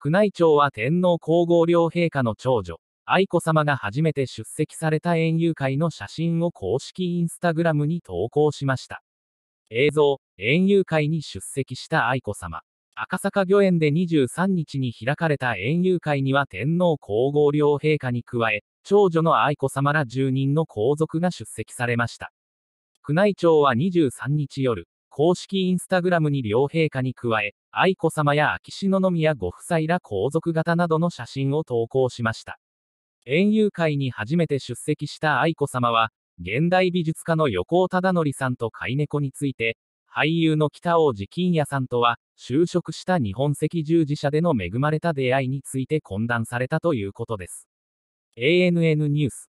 宮内庁は天皇皇后両陛下の長女、愛子さまが初めて出席された園遊会の写真を公式インスタグラムに投稿しました。映像、園遊会に出席した愛子さま。赤坂御苑で23日に開かれた園遊会には天皇皇后両陛下に加え、長女の愛子さまら10人の皇族が出席されました。宮内庁は23日夜、公式インスタグラムに両陛下に加え、愛子さまや秋篠宮ご夫妻ら皇族方などの写真を投稿しました。園遊会に初めて出席した愛子さまは、現代美術家の横尾忠則さんと飼い猫について、俳優の北王子金也さんとは、就職した日本赤十字社での恵まれた出会いについて懇談されたということです。ANN ニュース